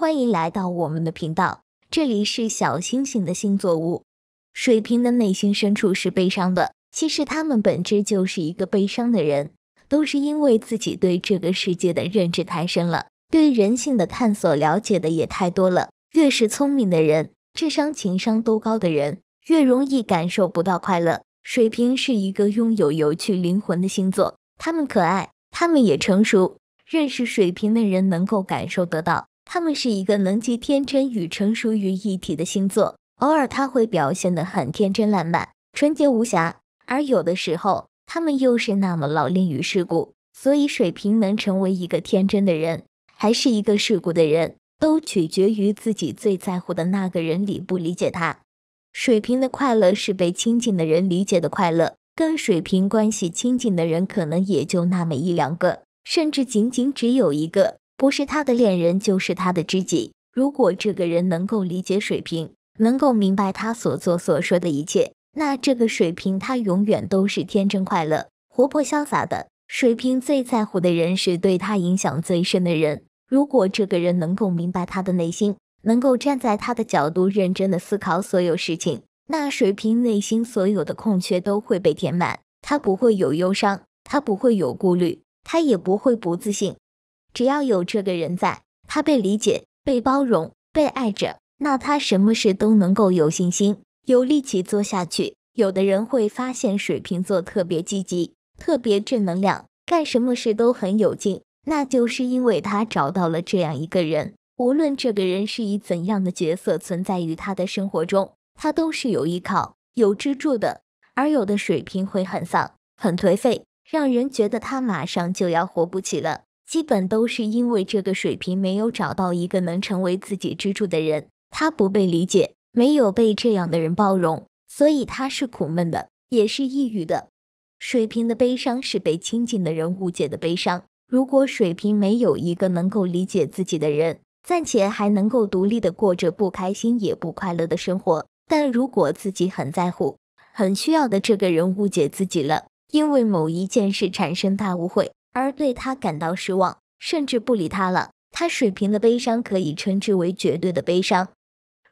欢迎来到我们的频道，这里是小星星的星座屋。水瓶的内心深处是悲伤的，其实他们本质就是一个悲伤的人，都是因为自己对这个世界的认知太深了，对人性的探索了解的也太多了。越是聪明的人，智商、情商都高的人，越容易感受不到快乐。水瓶是一个拥有有趣灵魂的星座，他们可爱，他们也成熟。认识水瓶的人能够感受得到。他们是一个能集天真与成熟于一体的星座，偶尔他会表现的很天真烂漫、纯洁无瑕，而有的时候他们又是那么老练与世故。所以，水瓶能成为一个天真的人，还是一个世故的人，都取决于自己最在乎的那个人理不理解他。水瓶的快乐是被亲近的人理解的快乐，跟水瓶关系亲近的人可能也就那么一两个，甚至仅仅只有一个。不是他的恋人，就是他的知己。如果这个人能够理解水瓶，能够明白他所做所说的一切，那这个水瓶他永远都是天真快乐、活泼潇洒的。水瓶最在乎的人是对他影响最深的人。如果这个人能够明白他的内心，能够站在他的角度认真的思考所有事情，那水瓶内心所有的空缺都会被填满。他不会有忧伤，他不会有顾虑，他也不会不自信。只要有这个人在，他被理解、被包容、被爱着，那他什么事都能够有信心、有力气做下去。有的人会发现水瓶座特别积极、特别正能量，干什么事都很有劲，那就是因为他找到了这样一个人。无论这个人是以怎样的角色存在于他的生活中，他都是有依靠、有支柱的。而有的水瓶会很丧、很颓废，让人觉得他马上就要活不起了。基本都是因为这个水平没有找到一个能成为自己支柱的人，他不被理解，没有被这样的人包容，所以他是苦闷的，也是抑郁的。水瓶的悲伤是被亲近的人误解的悲伤。如果水瓶没有一个能够理解自己的人，暂且还能够独立的过着不开心也不快乐的生活。但如果自己很在乎、很需要的这个人误解自己了，因为某一件事产生大误会。而对他感到失望，甚至不理他了。他水平的悲伤可以称之为绝对的悲伤。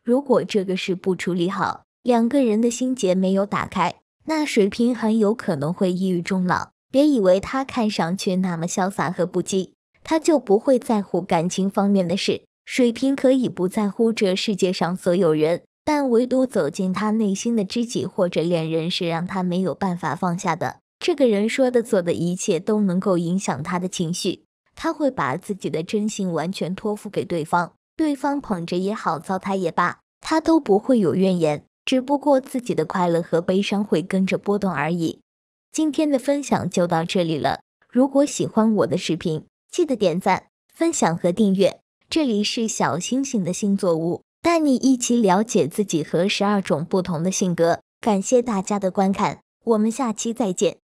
如果这个事不处理好，两个人的心结没有打开，那水平很有可能会抑郁终老。别以为他看上去那么潇洒和不羁，他就不会在乎感情方面的事。水平可以不在乎这世界上所有人，但唯独走进他内心的知己或者恋人是让他没有办法放下的。这个人说的做的一切都能够影响他的情绪，他会把自己的真心完全托付给对方，对方捧着也好，糟蹋也罢，他都不会有怨言，只不过自己的快乐和悲伤会跟着波动而已。今天的分享就到这里了，如果喜欢我的视频，记得点赞、分享和订阅。这里是小星星的星座屋，带你一起了解自己和十二种不同的性格。感谢大家的观看，我们下期再见。